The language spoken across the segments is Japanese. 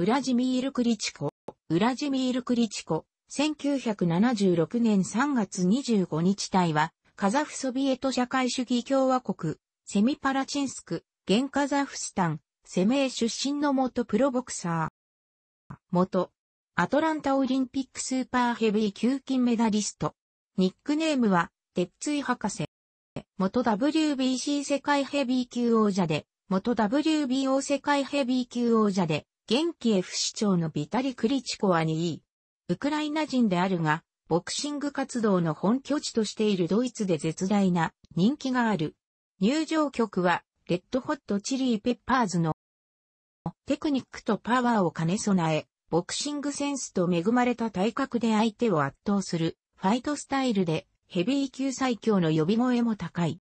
ウラジミール・クリチコ、ウラジミール・クリチコ、1976年3月25日隊は、カザフソビエト社会主義共和国、セミパラチンスク、現カザフスタン、セメー出身の元プロボクサー。元、アトランタオリンピックスーパーヘビー級金メダリスト。ニックネームは、鉄椎博士。元 WBC 世界ヘビー級王者で、元 WBO 世界ヘビー級王者で、現キエフ市長のビタリ・クリチコワにいい。ウクライナ人であるが、ボクシング活動の本拠地としているドイツで絶大な人気がある。入場曲は、レッドホットチリーペッパーズのテクニックとパワーを兼ね備え、ボクシングセンスと恵まれた体格で相手を圧倒するファイトスタイルでヘビー級最強の呼び声も高い。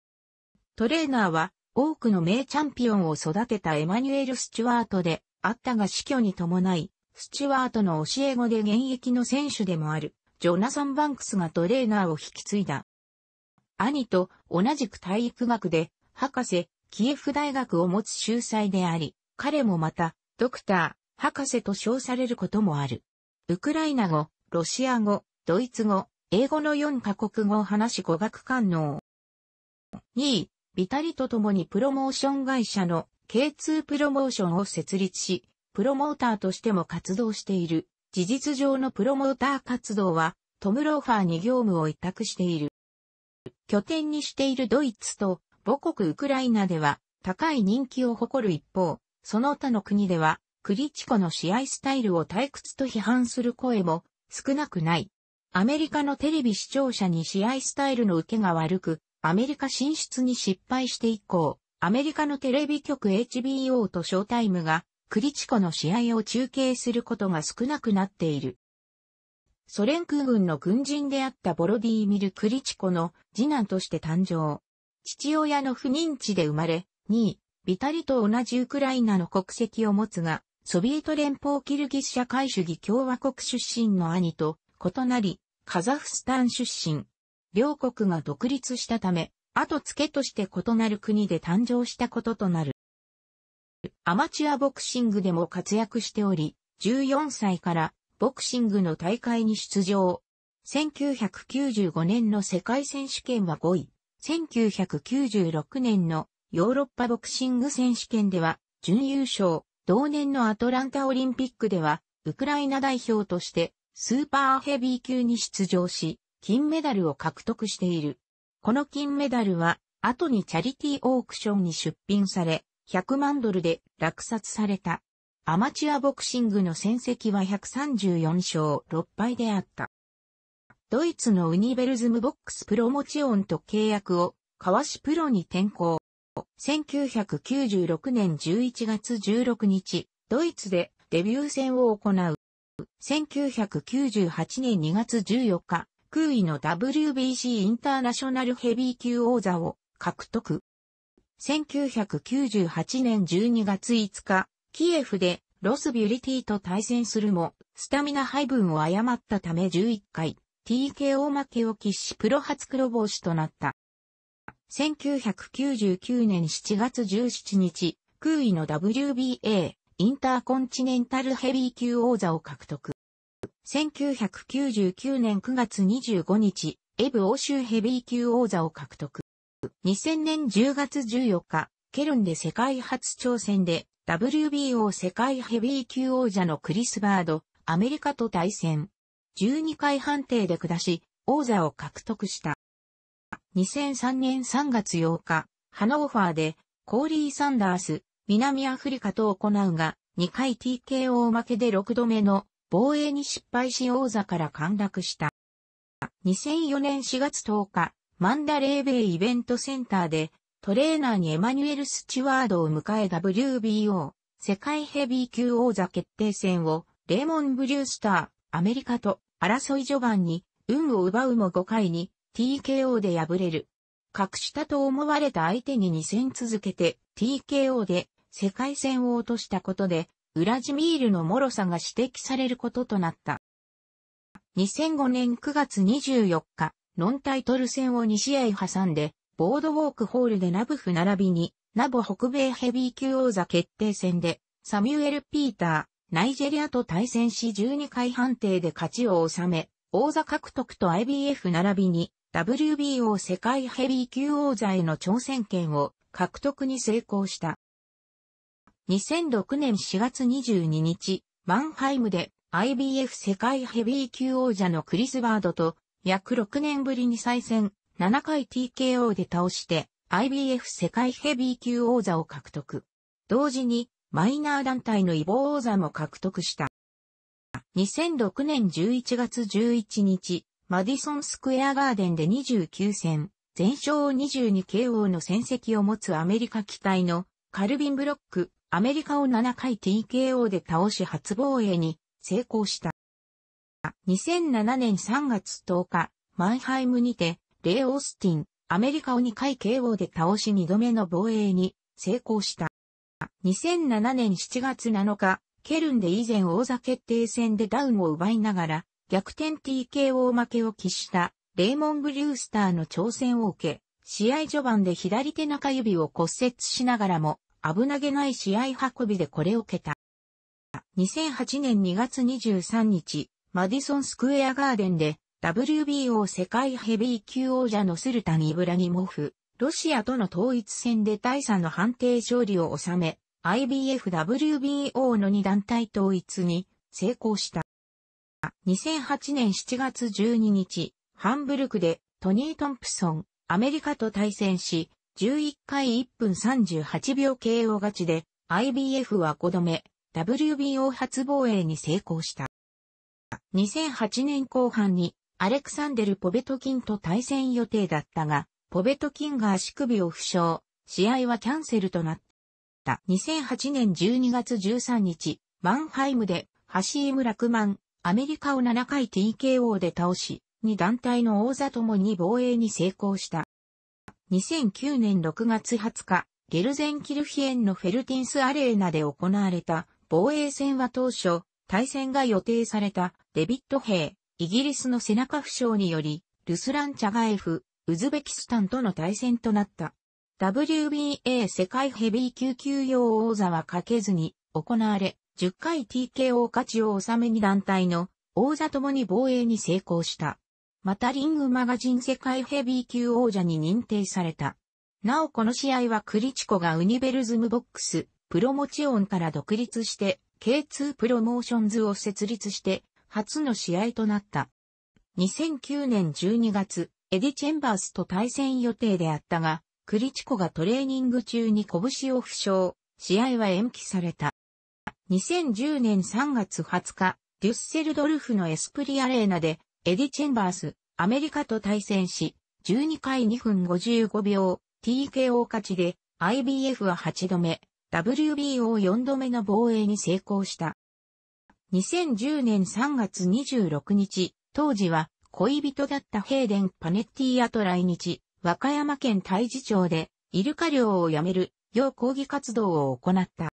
トレーナーは多くの名チャンピオンを育てたエマニュエル・スチュワートであったが死去に伴い、スチュワートの教え子で現役の選手でもある、ジョナサン・バンクスがトレーナーを引き継いだ。兄と同じく体育学で、博士、キエフ大学を持つ秀才であり、彼もまた、ドクター、博士と称されることもある。ウクライナ語、ロシア語、ドイツ語、英語の4カ国語を話し語学官能。2位、ビタリと共にプロモーション会社の K2 プロモーションを設立し、プロモーターとしても活動している。事実上のプロモーター活動は、トム・ローファーに業務を委託している。拠点にしているドイツと母国ウクライナでは高い人気を誇る一方、その他の国ではクリチコの試合スタイルを退屈と批判する声も少なくない。アメリカのテレビ視聴者に試合スタイルの受けが悪く、アメリカ進出に失敗して以降、アメリカのテレビ局 HBO とショータイムが、クリチコの試合を中継することが少なくなっている。ソ連空軍の軍人であったボロディーミル・クリチコの次男として誕生。父親の不妊地で生まれ、2位、ビタリと同じウクライナの国籍を持つが、ソビエト連邦キルギス社会主義共和国出身の兄と異なり、カザフスタン出身。両国が独立したため、後付けとして異なる国で誕生したこととなる。アマチュアボクシングでも活躍しており、14歳からボクシングの大会に出場。1995年の世界選手権は5位。1996年のヨーロッパボクシング選手権では準優勝。同年のアトランタオリンピックではウクライナ代表としてスーパーヘビー級に出場し、金メダルを獲得している。この金メダルは、後にチャリティーオークションに出品され、100万ドルで落札された。アマチュアボクシングの戦績は134勝6敗であった。ドイツのウニベルズムボックスプロモチオンと契約を、川市プロに転向。1996年11月16日、ドイツでデビュー戦を行う。1998年2月14日、空位の WBC インターナショナルヘビー級王座を獲得。1998年12月5日、キエフでロスビュリティと対戦するも、スタミナ配分を誤ったため11回、TKO 負けを喫しプロ初黒星となった。1999年7月17日、空位の WBA、インターコンチネンタルヘビー級王座を獲得。1999年9月25日、エブ欧州ヘビー級王座を獲得。2000年10月14日、ケルンで世界初挑戦で WBO 世界ヘビー級王者のクリス・バード、アメリカと対戦。12回判定で下し、王座を獲得した。2003年3月8日、ハノーファーでコーリー・サンダース、南アフリカと行うが、2回 TKO 負けで6度目の防衛に失敗し王座から陥落した。2004年4月10日、マンダレーベイイベントセンターで、トレーナーにエマニュエル・スチュワードを迎え WBO、世界ヘビー級王座決定戦を、レーモン・ブリュースター、アメリカと争い序盤に、運を奪うも5回に、TKO で敗れる。隠したと思われた相手に2戦続けて、TKO で世界戦を落としたことで、ウラジミールの脆さが指摘されることとなった。2005年9月24日、ノンタイトル戦を2試合挟んで、ボードウォークホールでナブフ並びに、ナボ北米ヘビー級王座決定戦で、サミュエル・ピーター、ナイジェリアと対戦し12回判定で勝ちを収め、王座獲得と IBF 並びに、WBO 世界ヘビー級王座への挑戦権を獲得に成功した。2006年4月22日、マンハイムで IBF 世界ヘビー級王者のクリスワードと約6年ぶりに再戦、7回 TKO で倒して IBF 世界ヘビー級王座を獲得。同時にマイナー団体の異ボ王座も獲得した。2006年11月11日、マディソンスクエアガーデンで29戦、全勝 22KO の戦績を持つアメリカ機体のカルビン・ブロック、アメリカを7回 TKO で倒し初防衛に成功した。2007年3月10日、マンハイムにて、レイ・オースティン、アメリカを2回 KO で倒し2度目の防衛に成功した。2007年7月7日、ケルンで以前王座決定戦でダウンを奪いながら、逆転 TKO 負けを喫したレイモン・ブリュースターの挑戦を受け、試合序盤で左手中指を骨折しながらも、危なげない試合運びでこれを受けた。2008年2月23日、マディソンスクエアガーデンで WBO 世界ヘビー級王者のスルタニ・ブラニモフ、ロシアとの統一戦で大差の判定勝利を収め、IBFWBO の2団体統一に成功した。2008年7月12日、ハンブルクでトニー・トンプソン、アメリカと対戦し、11回1分38秒 KO 勝ちで、IBF は5度目、WBO 初防衛に成功した。2008年後半に、アレクサンデル・ポベトキンと対戦予定だったが、ポベトキンが足首を負傷、試合はキャンセルとなった。2008年12月13日、マンハイムで、ハシーム・ラクマン、アメリカを7回 TKO で倒し、2団体の王座ともに防衛に成功した。2009年6月20日、ゲルゼンキルヒエンのフェルティンスアレーナで行われた防衛戦は当初、対戦が予定されたデビット兵、イギリスの背中負傷により、ルスラン・チャガエフ、ウズベキスタンとの対戦となった。WBA 世界ヘビー級級用王座はかけずに行われ、10回 TKO 勝ちを収めに団体の王座ともに防衛に成功した。またリングマガジン世界ヘビー級王者に認定された。なおこの試合はクリチコがウニベルズムボックス、プロモチオンから独立して、K2 プロモーションズを設立して、初の試合となった。2009年12月、エディ・チェンバースと対戦予定であったが、クリチコがトレーニング中に拳を負傷、試合は延期された。2010年3月20日、デュッセルドルフのエスプリアレーナで、エディ・チェンバース、アメリカと対戦し、12回2分55秒、TKO 勝ちで、IBF は8度目、WBO4 度目の防衛に成功した。2010年3月26日、当時は恋人だったヘーデン・パネッティアと来日、和歌山県大寺町で、イルカ漁をやめる、要抗議活動を行った。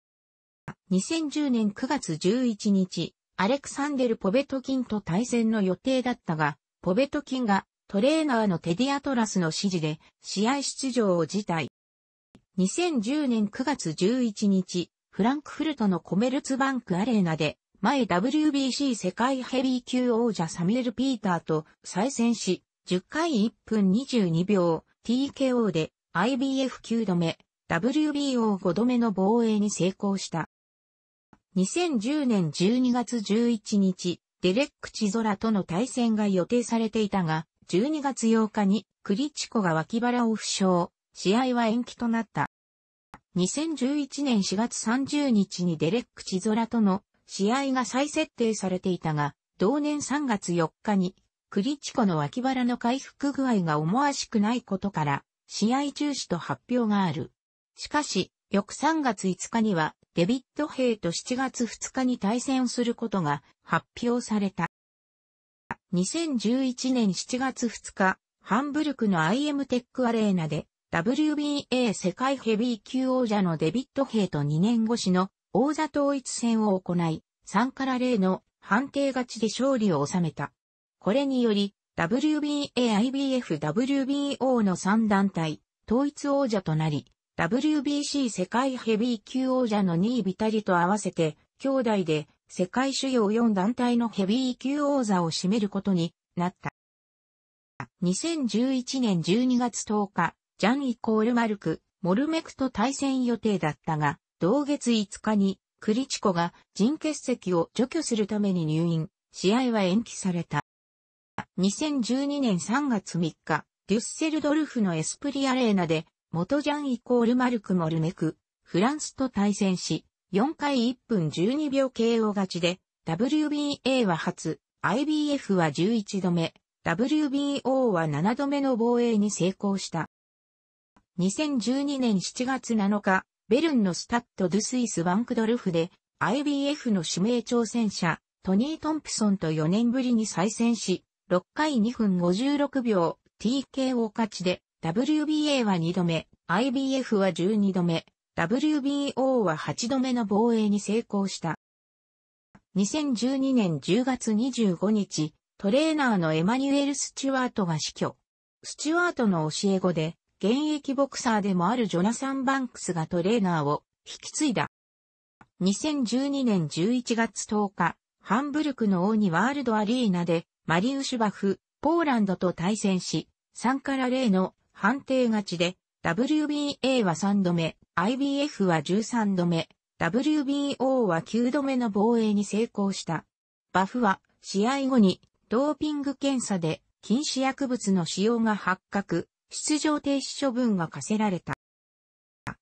2010年9月11日、アレクサンデル・ポベトキンと対戦の予定だったが、ポベトキンがトレーナーのテディアトラスの指示で試合出場を辞退。2010年9月11日、フランクフルトのコメルツバンクアレーナで、前 WBC 世界ヘビー級王者サミュエル・ピーターと再戦し、10回1分22秒、TKO で IBF 9度目、WBO5 度目の防衛に成功した。2010年12月11日、デレック・チゾラとの対戦が予定されていたが、12月8日にクリチコが脇腹を負傷、試合は延期となった。2011年4月30日にデレック・チゾラとの試合が再設定されていたが、同年3月4日にクリチコの脇腹の回復具合が思わしくないことから、試合中止と発表がある。しかし、翌3月5日には、デビッド・兵と7月2日に対戦することが発表された。2011年7月2日、ハンブルクの IM テックアレーナで WBA 世界ヘビー級王者のデビッド・兵と2年越しの王座統一戦を行い、3から0の判定勝ちで勝利を収めた。これにより、WBA、IBF、WBO の3団体、統一王者となり、WBC 世界ヘビー級王者の2位ビタリと合わせて、兄弟で世界主要4団体のヘビー級王座を占めることになった。2011年12月10日、ジャンイコールマルク、モルメクと対戦予定だったが、同月5日に、クリチコが人欠石を除去するために入院、試合は延期された。2012年3月3日、デュッセルドルフのエスプリアレーナで、元ジャンイコールマルク・モルメク、フランスと対戦し、4回1分12秒 KO 勝ちで、WBA は初、IBF は11度目、WBO は7度目の防衛に成功した。2012年7月7日、ベルンのスタッド・ドゥ・スイス・バンクドルフで、IBF の指名挑戦者、トニー・トンプソンと4年ぶりに再戦し、6回2分56秒、TKO 勝ちで、WBA は2度目、IBF は12度目、WBO は8度目の防衛に成功した。2012年10月25日、トレーナーのエマニュエル・スチュワートが死去。スチュワートの教え子で、現役ボクサーでもあるジョナサン・バンクスがトレーナーを引き継いだ。2012年11月10日、ハンブルクの王にワールドアリーナで、マリウシュバフ、ポーランドと対戦し、3から0の判定勝ちで、WBA は3度目、IBF は13度目、WBO は9度目の防衛に成功した。バフは試合後にドーピング検査で禁止薬物の使用が発覚、出場停止処分が課せられた。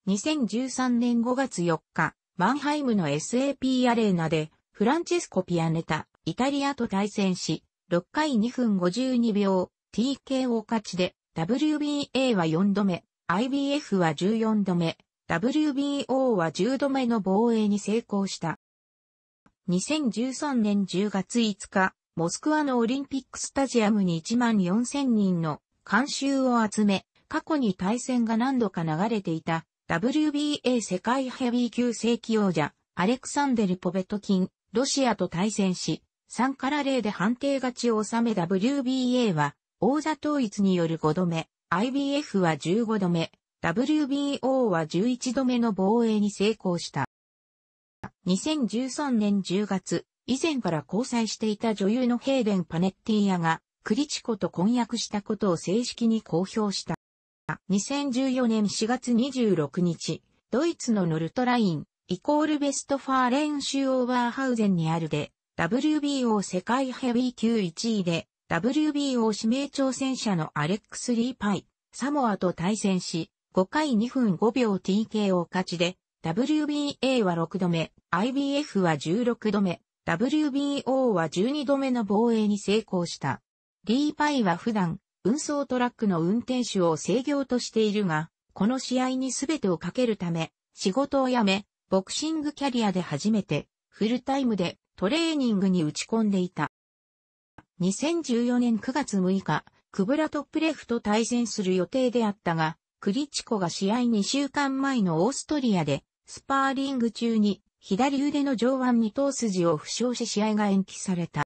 2013年5月4日、マンハイムの SAP アレーナでフランチェスコ・ピアネタ、イタリアと対戦し、6回2分52秒、TK を勝ちで WBA は4度目、IBF は14度目、WBO は10度目の防衛に成功した。2013年10月5日、モスクワのオリンピックスタジアムに1万4000人の観衆を集め、過去に対戦が何度か流れていた WBA 世界ヘビー級正規王者アレクサンデル・ポベトキン、ロシアと対戦し、3から0で判定勝ちを収め WBA は王座統一による5度目、IBF は15度目、WBO は11度目の防衛に成功した。2013年10月、以前から交際していた女優のヘイデン・パネッティアが、クリチコと婚約したことを正式に公表した。2014年4月26日、ドイツのノルトライン、イコールベストファーレンシュオーバーハウゼンにあるで、WBO 世界ヘビー級1位で、WBO 指名挑戦者のアレックス・リーパイ、サモアと対戦し、5回2分5秒 TKO 勝ちで、WBA は6度目、IBF は16度目、WBO は12度目の防衛に成功した。リーパイは普段、運送トラックの運転手を制御としているが、この試合に全てをかけるため、仕事を辞め、ボクシングキャリアで初めて、フルタイムでトレーニングに打ち込んでいた。2014年9月6日、クブラトップレフと対戦する予定であったが、クリチコが試合2週間前のオーストリアで、スパーリング中に左腕の上腕二頭筋を負傷し試合が延期された。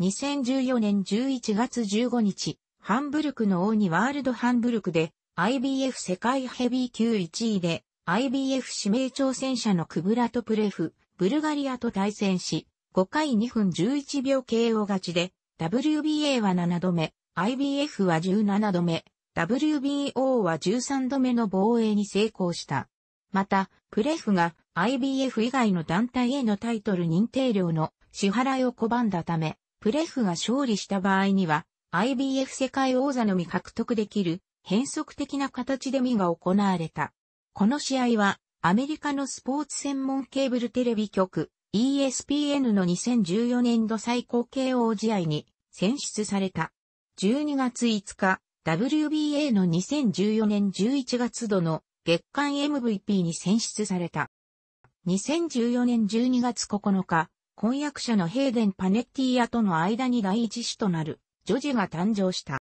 2014年11月15日、ハンブルクの王にワールドハンブルクで IBF 世界ヘビー級1位で IBF 指名挑戦者のクブラトプレフ、ブルガリアと対戦し、5回2分11秒 KO 勝ちで、WBA は7度目、IBF は17度目、WBO は13度目の防衛に成功した。また、プレフが IBF 以外の団体へのタイトル認定料の支払いを拒んだため、プレフが勝利した場合には、IBF 世界王座のみ獲得できる変則的な形でみが行われた。この試合は、アメリカのスポーツ専門ケーブルテレビ局、ESPN の2014年度最高 KO 試合に選出された。12月5日、WBA の2014年11月度の月間 MVP に選出された。2014年12月9日、婚約者のヘイデン・パネッティアとの間に第一子となるジョジが誕生した。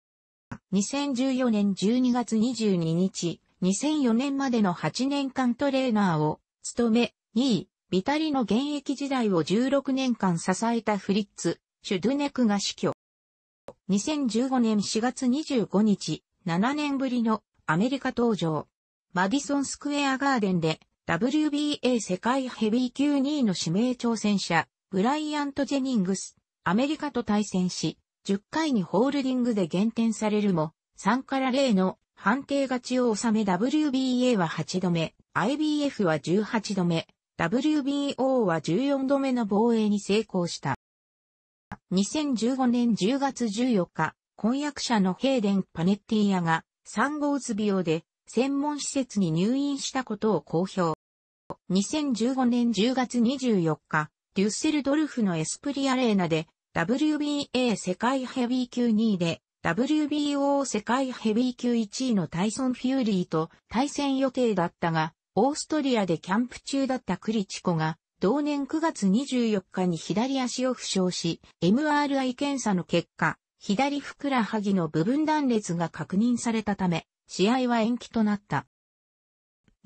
2014年12月22日、2004年までの8年間トレーナーを務め、2位、ビタリの現役時代を16年間支えたフリッツ、シュドゥネクが死去。2015年4月25日、7年ぶりのアメリカ登場。マディソンスクエアガーデンで WBA 世界ヘビー級2位の指名挑戦者、ブライアント・ジェニングス、アメリカと対戦し、10回にホールディングで減点されるも、3から0の判定勝ちを収め WBA は8度目、IBF は18度目、WBO は14度目の防衛に成功した。2015年10月14日、婚約者のヘイデン・パネッティアが産後うつ病で専門施設に入院したことを公表。2015年10月24日、デュッセルドルフのエスプリアレーナで WBA 世界ヘビー級2位で WBO 世界ヘビー級1位のタイソン・フューリーと対戦予定だったが、オーストリアでキャンプ中だったクリチコが、同年9月24日に左足を負傷し、MRI 検査の結果、左ふくらはぎの部分断裂が確認されたため、試合は延期となった。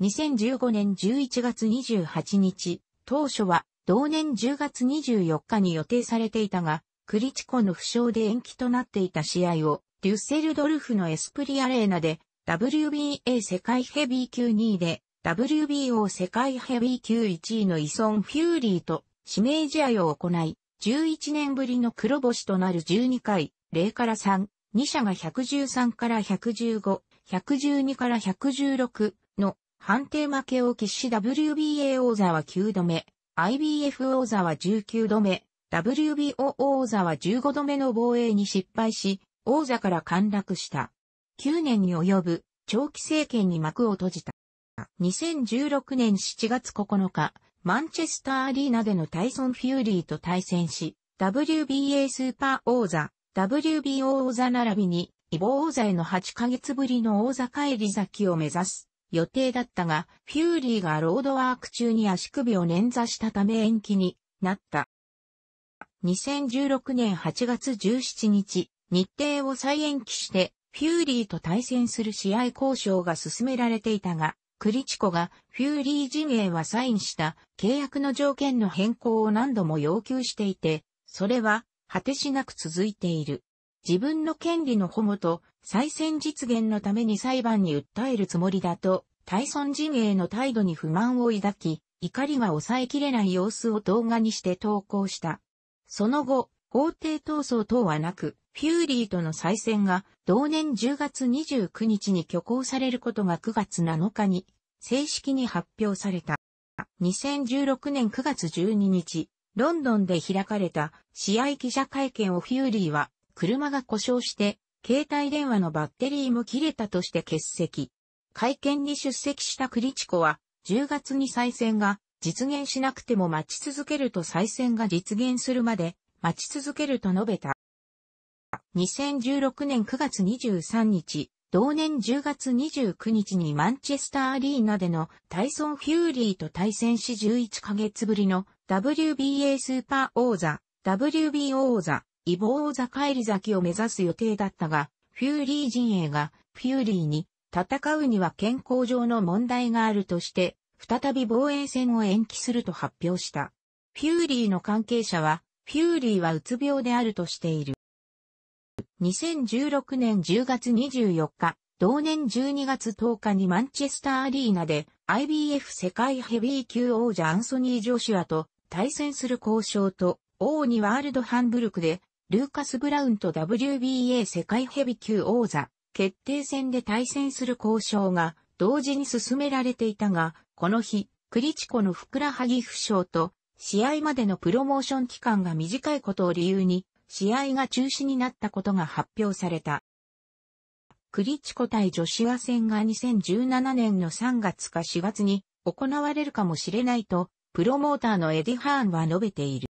2015年11月28日、当初は同年10月24日に予定されていたが、クリチコの負傷で延期となっていた試合を、デュッセルドルフのエスプリアレーナで、WBA 世界ヘビー級2位で WBO 世界ヘビー級1位のイソン・フューリーと指名試合を行い、11年ぶりの黒星となる12回、0から3、2社が113から115、112から116の判定負けを喫し WBA 王座は9度目、IBF 王座は19度目、WBO 王座は15度目の防衛に失敗し、王座から陥落した。9年に及ぶ長期政権に幕を閉じた。2016年7月9日、マンチェスターアリーナでのタイソン・フューリーと対戦し、WBA スーパー王座、WBO 王座並びに、イボ王座への8ヶ月ぶりの王座帰り先を目指す予定だったが、フューリーがロードワーク中に足首を捻挫したため延期になった。2016年8月17日、日程を再延期して、フューリーと対戦する試合交渉が進められていたが、クリチコがフューリー陣営はサインした契約の条件の変更を何度も要求していて、それは果てしなく続いている。自分の権利の保護と再選実現のために裁判に訴えるつもりだと、タイソン陣営の態度に不満を抱き、怒りが抑えきれない様子を動画にして投稿した。その後、法廷闘争等はなく、フューリーとの再戦が同年10月29日に挙行されることが9月7日に正式に発表された。2016年9月12日、ロンドンで開かれた試合記者会見をフューリーは車が故障して携帯電話のバッテリーも切れたとして欠席。会見に出席したクリチコは10月に再戦が実現しなくても待ち続けると再戦が実現するまで待ち続けると述べた。2016年9月23日、同年10月29日にマンチェスターアリーナでのタイソン・フューリーと対戦し11ヶ月ぶりの WBA スーパー王座、WBO 王座、イボ王座帰り咲きを目指す予定だったが、フューリー陣営がフューリーに戦うには健康上の問題があるとして、再び防衛戦を延期すると発表した。フューリーの関係者は、フューリーはうつ病であるとしている。2016年10月24日、同年12月10日にマンチェスターアリーナで IBF 世界ヘビー級王者アンソニー・ジョシュアと対戦する交渉と、王にワールドハンブルクで、ルーカス・ブラウンと WBA 世界ヘビー級王座決定戦で対戦する交渉が同時に進められていたが、この日、クリチコのふくらはぎ負傷と試合までのプロモーション期間が短いことを理由に試合が中止になったことが発表された。クリチコ対ジョシュア戦が2017年の3月か4月に行われるかもしれないと、プロモーターのエディ・ハーンは述べている。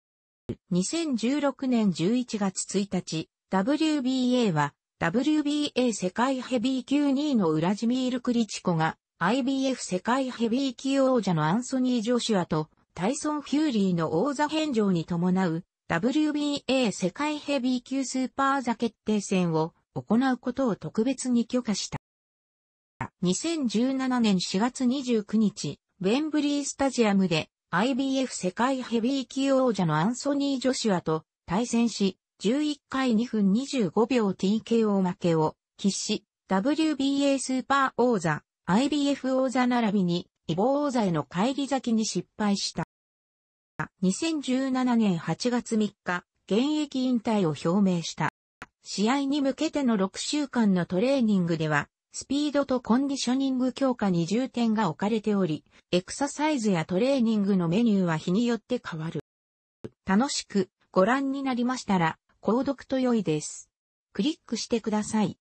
2016年11月1日、WBA は WBA 世界ヘビー級2位のウラジミール・クリチコが IBF 世界ヘビー級王者のアンソニー・ジョシュアとタイソン・フューリーの王座返上に伴う WBA 世界ヘビー級スーパー座決定戦を行うことを特別に許可した。2017年4月29日、ウェンブリースタジアムで IBF 世界ヘビー級王者のアンソニー・ジョシュアと対戦し、11回2分25秒 TKO 負けを喫し、WBA スーパー王座、IBF 王座並びに、イボ王座への返り咲きに失敗した。2017年8月3日、現役引退を表明した。試合に向けての6週間のトレーニングでは、スピードとコンディショニング強化に重点が置かれており、エクササイズやトレーニングのメニューは日によって変わる。楽しくご覧になりましたら、購読と良いです。クリックしてください。